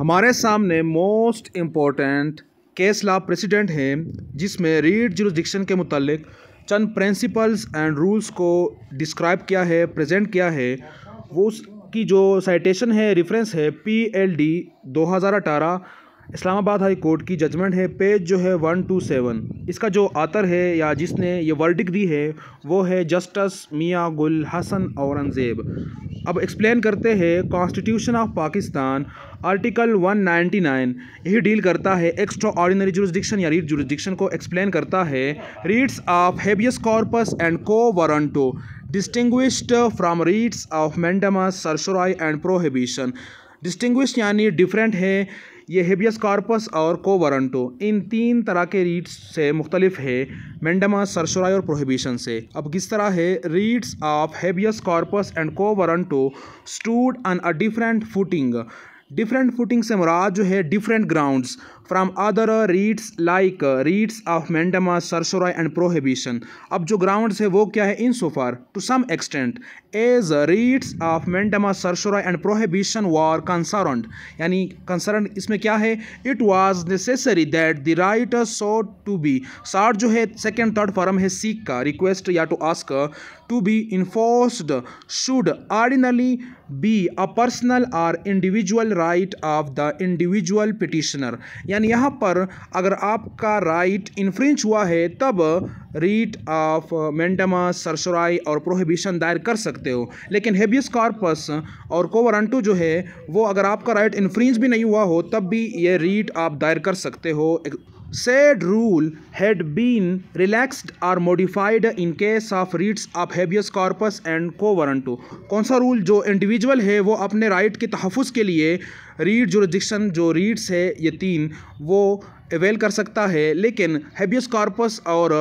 हमारे सामने most important case law precedent हैं जिसमें रीड जुरुजिक्शन के मुतालिक चंद प्रिंसिपल्स एंड रूल्स को डिस्क्राइब किया है प्रेजेंट किया है वो उसकी जो साइटेशन है रेफरेंस है पी एल डी दो हज़ार अठारह इस्लामाबाद हाई कोर्ट की जजमेंट है पेज जो है वन टू सेवन इसका जो आतर है या जिसने ये वर्डिक दी है वो है जस्टिस मियाँ गुल हसन औरंगज़ेब अब एक्सप्लेन करते हैं कॉन्स्टिट्यूशन ऑफ पाकिस्तान आर्टिकल 199 यही डील करता है एक्स्ट्रा ऑर्डिनरी जुरिस्डिक्शन या रीट जुरिस्डिक्शन को एक्सप्लेन करता है writs of habeas corpus and quo warranto distinguished from writs of mandamus certiorari and prohibition distinguish यानी डिफरेंट है ये हेबियस कॉर्पस और कोवरंटो इन तीन तरह के रीड्स से मुख्तलिफ है मैंडमा सरसराय और प्रोहिबिशन से अब किस तरह है writs of habeas corpus and quo warranto stood on a different footing different footing से मुराद जो है different grounds from other writs like writs of mandamus certiorari and prohibition अब जो ग्राउंड्स है वो क्या है insofar to some extent as writs of mandamus certiorari and prohibition were concern यानी कंसर्न इसमें क्या है it was necessary that the right sought to be asserted जो है सेकेंड थर्ड फॉर्म है सीख का रिक्वेस्ट या to ask to be enforced should ordinarily be a personal or individual right of the individual petitioner यानी यानी यहाँ पर अगर आपका राइट इन्फ्रिंच हुआ है तब रीट ऑफ मेंटमा सरसराई और प्रोहिबिशन दायर कर सकते हो लेकिन हेबियस कॉर्पस और कोवरंटू जो है वो अगर आपका राइट इन्फ्रिंज भी नहीं हुआ हो तब भी ये रीट आप दायर कर सकते हो said rule had been relaxed or modified in case of writs of habeas corpus and co warranto कौन सा रूल जो इंडिविजुअल है वो अपने राइट के तहफ़ के लिए रीड जुरिडिक्शन जो रीड्स है ये तीन वो अवेल कर सकता है लेकिन हैबियस कॉर्पस और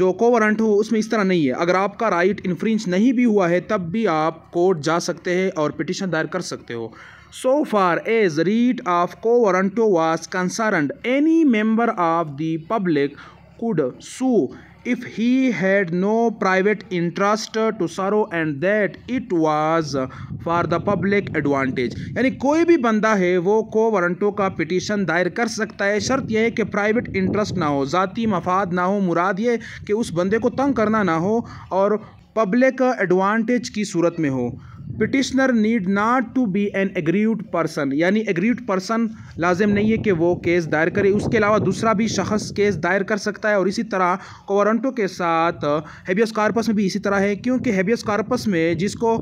जो को वारंट हो उसमें इस तरह नहीं है अगर आपका राइट इन्फ्रिंज नहीं भी हुआ है तब भी आप कोर्ट जा सकते हैं और पिटिशन दायर कर सकते हो So far as writ of co was concerned, any member of the public could sue if he had no private interest to sorrow and that it was for the public advantage यानी कोई भी बंदा है वो को वारंटों का petition दायर कर सकता है शर्त यह है कि प्राइवेट इंटरेस्ट ना हो ज़ाती मफाद ना हो मुराद ये कि उस बंदे को तंग करना ना हो और पब्लिक एडवांटेज की सूरत में हो petitioner need not to be an aggrieved person यानी एग्रीड पर्सन लाजिम नहीं है कि वो केस दायर करे उसके अलावा दूसरा भी शख्स केस दायर कर सकता है और इसी तरह कोवरंटो के साथ हैबियस कार्पस में भी इसी तरह है क्योंकि हैबियस कार्पस में जिसको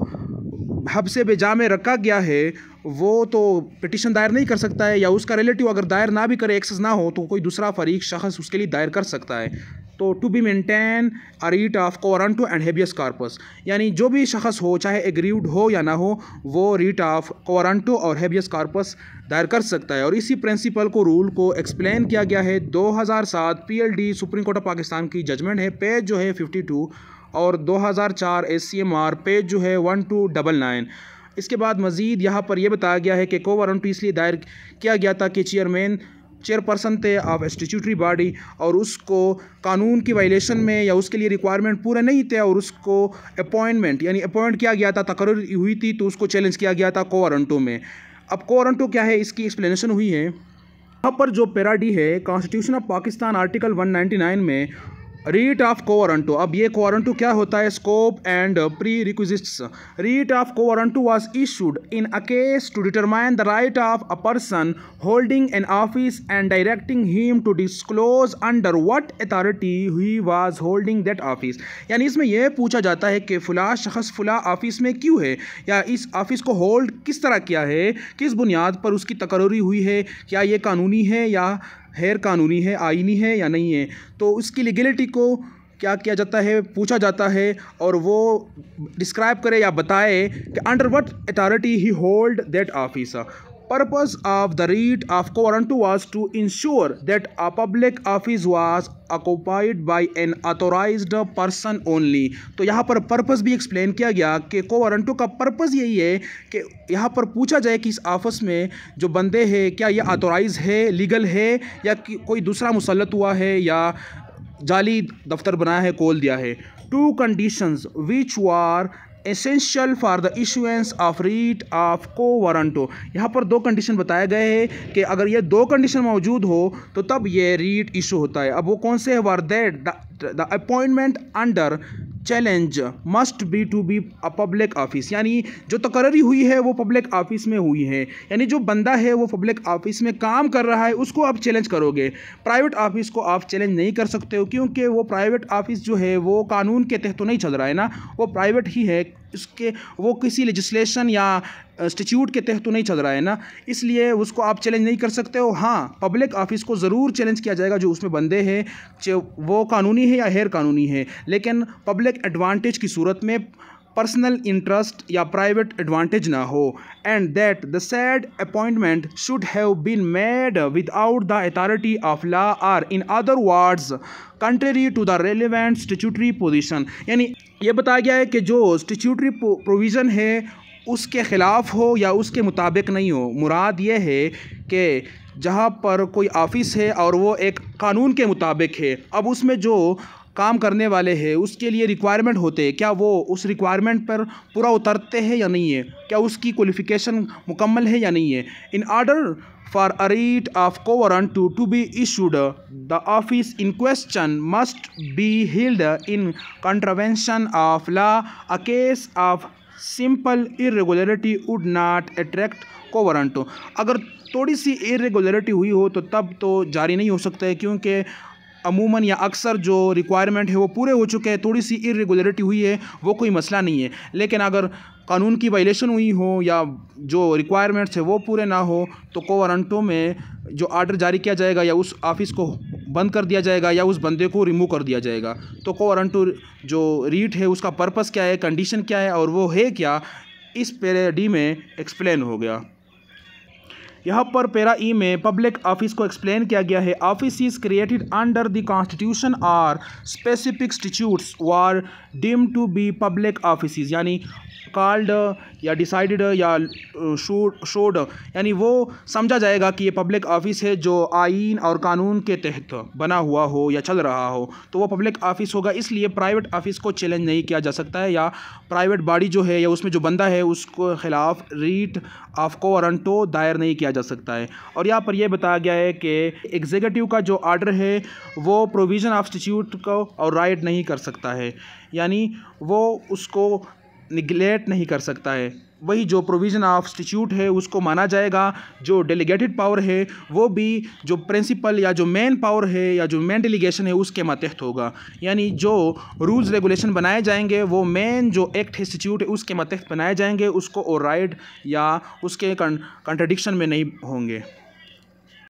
हबसे बेजा में रखा गया है वो तो पिटिशन दायर नहीं कर सकता है या उसका रिलेटिव अगर दायर ना भी करे एक्सेस ना हो तो कोई दूसरा फरीक शख्स उसके लिए दायर कर सकता है तो to be maintain a writ of to and habeas corpus यानी जो भी शख्स हो चाहे एग्रीव्ड हो या ना हो वो रीट ऑफ कोरंटो और हेबियस कार्पस दायर कर सकता है और इसी प्रिंसिपल को रूल को एक्सप्लेन किया गया है 2007 PLD supreme court of Pakistan की जजमेंट है पेज जो है 52 और 2004 एससीएमआर पेज जो है नाइन इसके बाद मज़ीद यहाँ पर यह बताया गया है कि कोवारंटो इसलिए दायर किया गया था कि चेयरमैन चेयरपर्सन थे ऑफ स्टेचूटरी बॉडी और उसको कानून की वायलेशन में या उसके लिए रिक्वायरमेंट पूरे नहीं थे और उसको अपॉइंटमेंट यानी अपॉइंट किया गया था तकर हुई थी तो उसको चैलेंज किया गया था कोवारंटो में अब कोवारंटो क्या है इसकी एक्सप्लेनेशन हुई है यहाँ पर जो पेराडी है कॉन्स्टिट्यूशन ऑफ पाकिस्तान आर्टिकल 199 में रीट ऑफ कोवरंटू अब ये कोवरंटू क्या होता है scope and prerequisites writ of quo warranto was issued in a case to determine the right of a person holding an office and directing him to disclose under what authority he was holding that office यानी इसमें यह पूछा जाता है कि फ़ुला शख्स फ़ुला office में क्यों है या इस ऑफिस को होल्ड किस तरह किया है किस बुनियाद पर उसकी तकर्री हुई है क्या ये कानूनी है या गैर कानूनी है आइनी है या नहीं है तो उसकी लीगलिटी को क्या किया जाता है पूछा जाता है और वो डिस्क्राइब करे या बताए कि under what authority he hold that office purpose of the writ of warrant was to ensure that a public office was occupied by an authorized person only तो यहाँ पर पर्पज़ भी एक्सप्लेन किया गया कि को का पर्पज़ यही है कि यहाँ पर पूछा जाए कि इस ऑफिस में जो बंदे हैं क्या ये अथोराइज है लीगल है या कोई दूसरा मुसलत हुआ है या जाली दफ्तर बनाया है कोल दिया है two conditions which were essential for the issuance of writ of quo warranto यहाँ पर दो कंडीशन बताए गए हैं कि अगर ये दो कंडीशन मौजूद हो तो तब ये रीट इशू होता है अब वो कौन से है were that the appointment under challenge must be to be a public office यानी जो तकररी हुई है वो पब्लिक ऑफिस में हुई है यानी जो बंदा है वो पब्लिक ऑफिस में काम कर रहा है उसको आप चैलेंज करोगे प्राइवेट ऑफिस को आप चैलेंज नहीं कर सकते हो क्योंकि वो प्राइवेट ऑफिस जो है वो कानून के तहत तो नहीं चल रहा है ना वो प्राइवेट ही है इसके वो किसी लेजिस्लेशन या स्टिट्यूट के तहत तो नहीं चल रहा है ना इसलिए उसको आप चैलेंज नहीं कर सकते हो हाँ पब्लिक ऑफिस को ज़रूर चैलेंज किया जाएगा जो उसमें बंदे हैं वो कानूनी है या गैर कानूनी है लेकिन पब्लिक एडवांटेज की सूरत में पर्सनल इंटरेस्ट या प्राइवेट एडवांटेज ना हो and that the said appointment should have been made without the authority of law or in other words contrary to the relevant statutory position यानी ये बताया गया है कि जो स्टिट्यूटरी प्रोविज़न है उसके ख़िलाफ़ हो या उसके मुताबिक नहीं हो मुराद ये है कि जहाँ पर कोई ऑफिस है और वो एक कानून के मुताबिक है अब उसमें जो काम करने वाले हैं उसके लिए रिक्वायरमेंट होते हैं क्या वो उस रिक्वायरमेंट पर पूरा उतरते हैं या नहीं है क्या उसकी क्वालिफ़िकेशन मुकम्मल है या नहीं है in order for a of of to to be issued, the office in question must be held in contravention of law. A case of simple irregularity would not attract quo warranto अगर थोड़ी सी irregularity हुई हो तो तब तो जारी नहीं हो सकता है क्योंकि अमूमन या अक्सर जो रिक्वायरमेंट है वो पूरे हो चुके हैं थोड़ी सी इरेगुलरिटी हुई है वो कोई मसला नहीं है लेकिन अगर कानून की वायलेशन हुई हो या जो रिक्वायरमेंट्स है वो पूरे ना हो तो को में जो आर्डर जारी किया जाएगा या उस ऑफिस को बंद कर दिया जाएगा या उस बंदे को रिमूव कर दिया जाएगा तो को वारंटो जो रीट है उसका पर्पस क्या है कंडीशन क्या है और वो है क्या इस पेरे डी में एक्सप्लेन हो गया यहाँ पर पेरा ई में पब्लिक ऑफिस को एक्सप्लेन किया गया है office is created under the constitution or specific statutes were deem to be public office यानी कॉल्ड uh, या डिसाइडेड uh, या शोड uh, यानी वो समझा जाएगा कि ये पब्लिक ऑफिस है जो आइन और कानून के तहत बना हुआ हो या चल रहा हो तो वो पब्लिक ऑफिस होगा इसलिए प्राइवेट ऑफिस को चैलेंज नहीं किया जा सकता है या प्राइवेट बॉडी जो है या उसमें जो बंदा है उसको खिलाफ रीट ऑफ कोरंटो दायर नहीं किया जा सकता है और यहाँ पर यह बताया गया है कि एग्जीक्यूटिव का जो आर्डर है वो प्रोविज़न ऑफ स्टिट्यूट को और राइट नहीं कर सकता है यानी वो उसको निगलेट नहीं कर सकता है वही जो प्रोविज़न ऑफ स्टिट्यूट है उसको माना जाएगा जो डेलीगेटेड पावर है वो भी जो प्रिंसिपल या जो मेन पावर है या जो मेन डेलीगेशन है उसके मतहत होगा यानी जो रूल्स रेगुलेशन बनाए जाएंगे वो मेन जो एक्ट है स्टिट्यूट है उसके मतहत बनाए जाएंगे उसको और या उसके कंट्रडिक्शन में नहीं होंगे